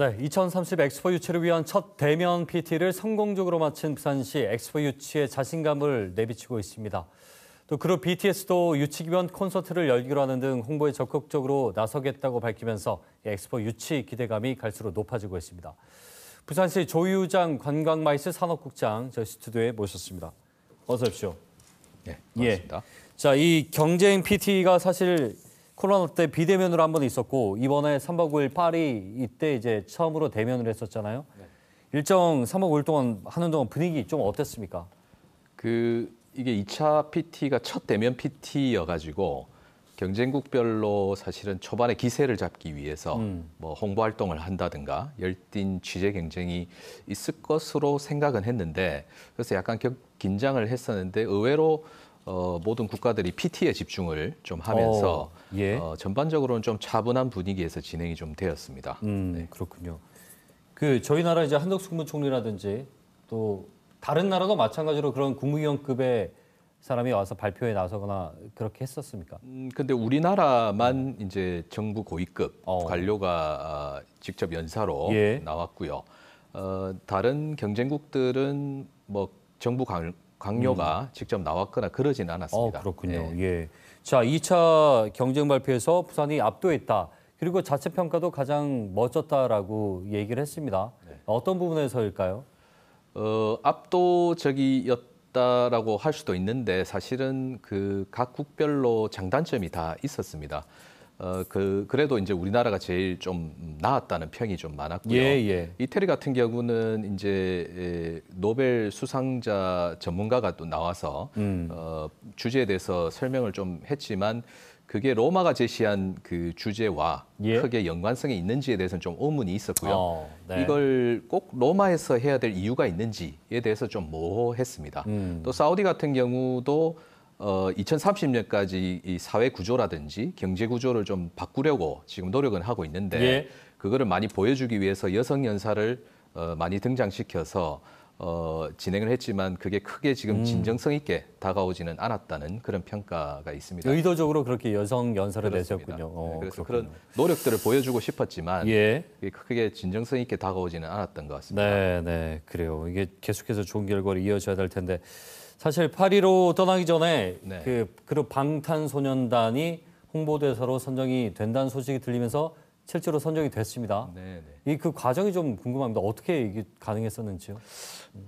네, 2030 엑스포 유치를 위한 첫 대면 PT를 성공적으로 마친 부산시 엑스포 유치에 자신감을 내비치고 있습니다. 또 그룹 BTS도 유치 기변 콘서트를 열기로 하는 등 홍보에 적극적으로 나서겠다고 밝히면서 엑스포 유치 기대감이 갈수록 높아지고 있습니다. 부산시 조유장 관광마이스 산업국장 저희 스튜디오에 모셨습니다. 어서 오십시오. 네, 반갑습니다. 예. 자, 이 경쟁 PT가 사실 코로나 때 비대면으로 한 번 있었고 이번에 3박 5일 파리 이때 이제 처음으로 대면을 했었잖아요. 네. 일정 3박 5일 동안 하는 동안 분위기 좀 어땠습니까? 그 이게 2차 PT가 첫 대면 PT여 가지고 경쟁국별로 사실은 초반에 기세를 잡기 위해서 음. 뭐 홍보 활동을 한다든가 열띤 취재 경쟁이 있을 것으로 생각은 했는데 그래서 약간 겨, 긴장을 했었는데 의외로 어, 모든 국가들이 PT에 집중을 좀 하면서 어, 예. 어, 전반적으로는 좀 차분한 분위기에서 진행이 좀 되었습니다. 음, 네. 그렇군요. 그 저희 나라 이제 한덕수군 총리라든지 또 다른 나라도 마찬가지로 그런 국무위원급의 사람이 와서 발표에 나서거나 그렇게 했었습니까? 음, 근데 우리나라만 이제 정부 고위급 어. 관료가 아, 직접 연사로 예. 나왔고요. 어, 다른 경쟁국들은 뭐 정부 관, 광료가 음. 직접 나왔거나 그러지는 않았습니다. 어, 그렇군요. 예. 예. 자, 2차 경쟁 발표에서 부산이 압도했다. 그리고 자체 평가도 가장 멋졌다라고 얘기를 했습니다. 네. 어떤 부분에서일까요? 어, 압도적이었다라고 할 수도 있는데 사실은 그 각국별로 장단점이 다 있었습니다. 어, 그, 그래도 이제 우리나라가 제일 좀 나았다는 평이 좀 많았고요. 예, 예. 이태리 같은 경우는 이제 예, 노벨 수상자 전문가가 또 나와서 음. 어, 주제에 대해서 설명을 좀 했지만 그게 로마가 제시한 그 주제와 예? 크게 연관성이 있는지에 대해서는 좀 의문이 있었고요. 어, 네. 이걸 꼭 로마에서 해야 될 이유가 있는지에 대해서 좀 모호했습니다. 음. 또 사우디 같은 경우도 어, 2030년까지 이 사회 구조라든지 경제 구조를 좀 바꾸려고 지금 노력은 하고 있는데 예. 그거를 많이 보여주기 위해서 여성 연사를 어, 많이 등장시켜서 어, 진행을 했지만 그게 크게 지금 음. 진정성 있게 다가오지는 않았다는 그런 평가가 있습니다. 의도적으로 그렇게 여성 연설을 그렇습니다. 내셨군요. 어, 네, 그래서 그렇군요. 그런 노력들을 보여주고 싶었지만 예. 크게 진정성 있게 다가오지는 않았던 것 같습니다. 네, 네, 그래요. 이게 계속해서 좋은 결과를 이어져야 될 텐데 사실 8 1로 떠나기 전에 네. 그 그룹 방탄소년단이 홍보대사로 선정이 된다는 소식이 들리면서 실제로 선정이 됐습니다. 네, 네. 이그 과정이 좀 궁금합니다. 어떻게 이게 가능했었는지요?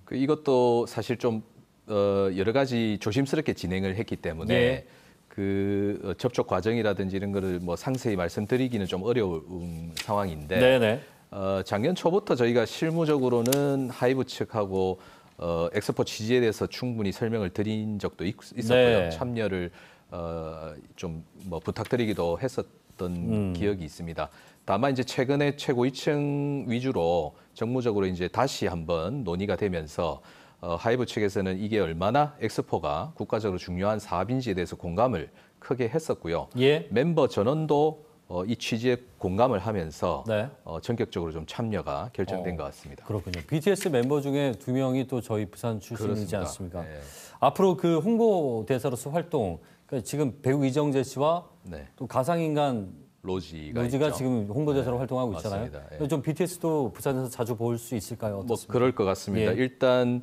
그 이것도 사실 좀 어, 여러 가지 조심스럽게 진행을 했기 때문에 예. 그 어, 접촉 과정이라든지 이런 거를 뭐 상세히 말씀드리기는 좀 어려운 상황인데 네네. 어, 작년 초부터 저희가 실무적으로는 하이브 측하고 어, 엑스포 취지에 대해서 충분히 설명을 드린 적도 있, 었고요 네. 참여를 어, 좀뭐 부탁드리기도 했었던 음. 기억이 있습니다. 다만 이제 최근에 최고위층 위주로 정무적으로 이제 다시 한번 논의가 되면서 어, 하이브 측에서는 이게 얼마나 엑스포가 국가적으로 중요한 사업인지에 대해서 공감을 크게 했었고요. 예. 멤버 전원도 어, 이 취지에 공감을 하면서 네. 어, 전격적으로 좀 참여가 결정된 어, 것 같습니다. 그렇군요. BTS 멤버 중에 두 명이 또 저희 부산 출신이지 그렇습니다. 않습니까? 네. 앞으로 그 홍보 대사로서 활동, 그러니까 지금 배우 이정재 씨와 네. 또 가상인간 로지가, 로지가 지금 홍보대사로 네. 활동하고 있잖아요. 예. 좀 BTS도 부산에서 자주 볼 수 있을까요? 어떻습니까? 뭐 그럴 것 같습니다. 예. 일단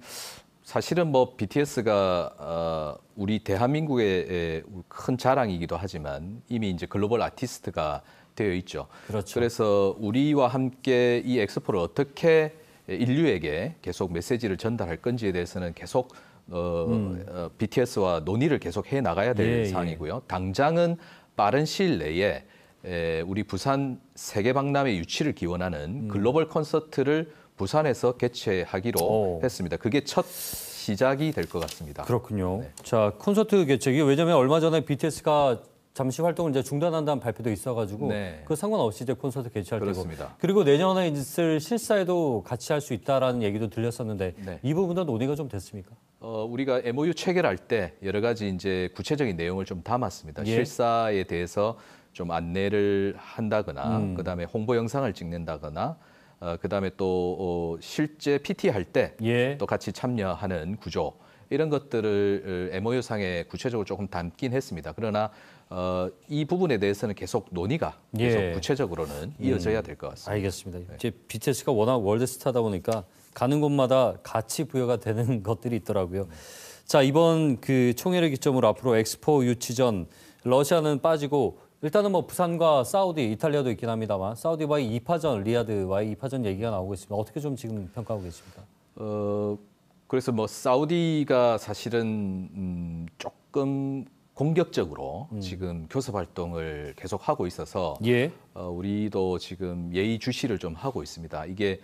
사실은 뭐 BTS가 어, 우리 대한민국의 큰 자랑이기도 하지만 이미 이제 글로벌 아티스트가 되어 있죠. 그렇죠. 그래서 우리와 함께 이 엑스포를 어떻게 인류에게 계속 메시지를 전달할 건지에 대해서는 계속 어, 어 음. BTS와 논의를 계속 해 나가야 될 예, 상황이고요. 예. 당장은 빠른 시일 내에 우리 부산 세계박람회 유치를 기원하는 음. 글로벌 콘서트를 부산에서 개최하기로 오. 했습니다. 그게 첫 시작이 될 것 같습니다. 그렇군요. 네. 자 콘서트 개최기 왜냐하면 얼마 전에 BTS가 잠시 활동을 이제 중단한다는 발표도 있어가지고 네. 그 상관없이 이제 콘서트 개최할 그렇습니다. 거고 그리고 내년에 있을 실사에도 같이 할 수 있다라는 얘기도 들렸었는데 네. 이 부분은 논의가 좀 됐습니까? 어, 우리가 MOU 체결할 때 여러 가지 이제 구체적인 내용을 좀 담았습니다. 예. 실사에 대해서 좀 안내를 한다거나 음. 그다음에 홍보 영상을 찍는다거나 어, 그다음에 또 어, 실제 PT 할 때또 예. 같이 참여하는 구조 이런 것들을 어, MOU 상에 구체적으로 조금 담긴 했습니다. 그러나 어, 이 부분에 대해서는 계속 논의가 예. 계속 예. 구체적으로는 음. 이어져야 될 것 같습니다. 알겠습니다. 네. 이제 BTS가 워낙 월드스타다 보니까 가는 곳마다 가치 부여가 되는 것들이 있더라고요. 자 이번 그 총회를 기점으로 앞으로 엑스포 유치전 러시아는 빠지고 일단은 뭐 부산과 사우디, 이탈리아도 있긴 합니다만 사우디와의 2파전, 리아드와의 2파전 얘기가 나오고 있습니다. 어떻게 좀 지금 평가하고 계십니까? 어, 그래서 뭐 사우디가 사실은 음, 조금 공격적으로 음. 지금 교섭 활동을 계속 하고 있어서 예. 어, 우리도 지금 예의 주시를 좀 하고 있습니다. 이게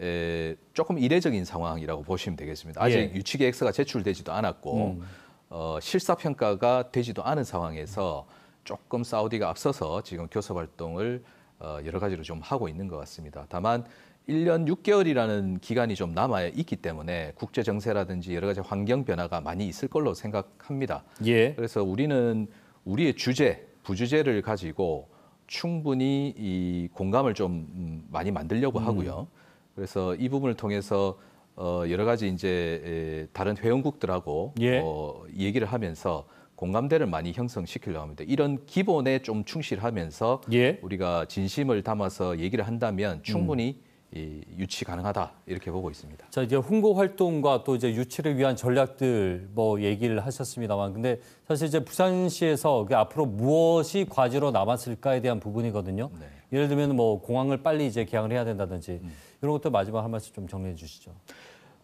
에, 조금 이례적인 상황이라고 보시면 되겠습니다. 아직 예. 유치 계획서가 제출되지도 않았고 음. 어, 실사 평가가 되지도 않은 상황에서 음. 조금 사우디가 앞서서 지금 교섭 활동을 어, 여러 가지로 좀 하고 있는 것 같습니다. 다만 1년 6개월이라는 기간이 좀 남아 있기 때문에 국제 정세라든지 여러 가지 환경 변화가 많이 있을 걸로 생각합니다. 예. 그래서 우리는 우리의 주제, 부주제를 가지고 충분히 이 공감을 좀 음, 많이 만들려고 음. 하고요. 음. 그래서 이 부분을 통해서 어 여러 가지 이제 다른 회원국들하고 예. 어 얘기를 하면서 공감대를 많이 형성시키려고 합니다. 이런 기본에 좀 충실하면서 예. 우리가 진심을 담아서 얘기를 한다면 음. 충분히 음. 이 유치 가능하다 이렇게 보고 있습니다. 자 이제 홍보 활동과 또 이제 유치를 위한 전략들 뭐 얘기를 하셨습니다만, 근데 사실 이제 부산시에서 앞으로 무엇이 과제로 남았을까에 대한 부분이거든요. 네. 예를 들면 뭐 공항을 빨리 이제 개항을 해야 된다든지 음. 이런 것도 마지막 한 말씀 좀 정리해 주시죠.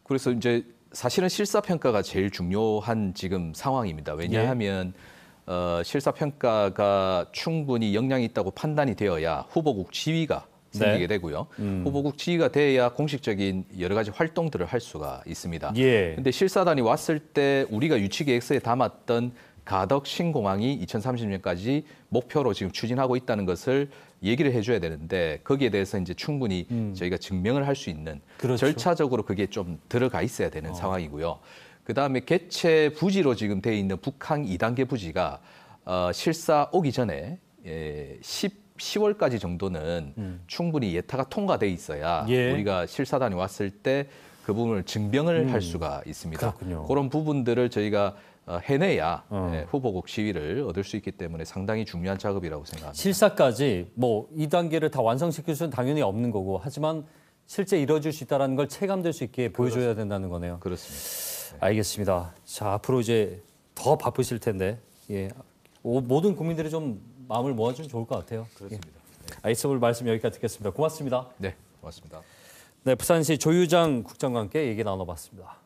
그래서 이제 사실은 실사평가가 제일 중요한 지금 상황입니다. 예. 왜냐하면 예. 어, 실사평가가 충분히 역량이 있다고 판단이 되어야 후보국 지위가 생기게 네. 되고요. 음. 후보국 지위가 돼야 공식적인 여러 가지 활동들을 할 수가 있습니다. 그런데 예. 실사단이 왔을 때 우리가 유치계획서에 담았던 가덕 신공항이 2030년까지 목표로 지금 추진하고 있다는 것을 얘기를 해줘야 되는데 거기에 대해서 이제 충분히 음. 저희가 증명을 할 수 있는 그렇죠. 절차적으로 그게 좀 들어가 있어야 되는 어. 상황이고요. 그 다음에 개체 부지로 지금 돼 있는 북한 2단계 부지가 어, 실사 오기 전에 예, 10 10월까지 정도는 음. 충분히 예타가 통과돼 있어야 예. 우리가 실사단이 왔을 때 그 부분을 증명을 음. 할 수가 있습니다. 그렇군요. 그런 부분들을 저희가 어, 해내야 어. 예, 후보국 시위를 얻을 수 있기 때문에 상당히 중요한 작업이라고 생각합니다. 실사까지 뭐 이 단계를 다 완성시킬 수는 당연히 없는 거고 하지만 실제 이뤄질 수 있다는 걸 체감될 수 있게 보여줘야 된다는 거네요. 그렇습니다. 네. 알겠습니다. 자 앞으로 이제 더 바쁘실 텐데 예. 모든 국민들이 좀 마음을 모아주면 좋을 것 같아요. 그렇습니다. 아이스 예. 네. 오 말씀 여기까지 듣겠습니다. 고맙습니다. 네, 고맙습니다. 네, 부산시 조유장 국장과 함께 얘기 나눠봤습니다.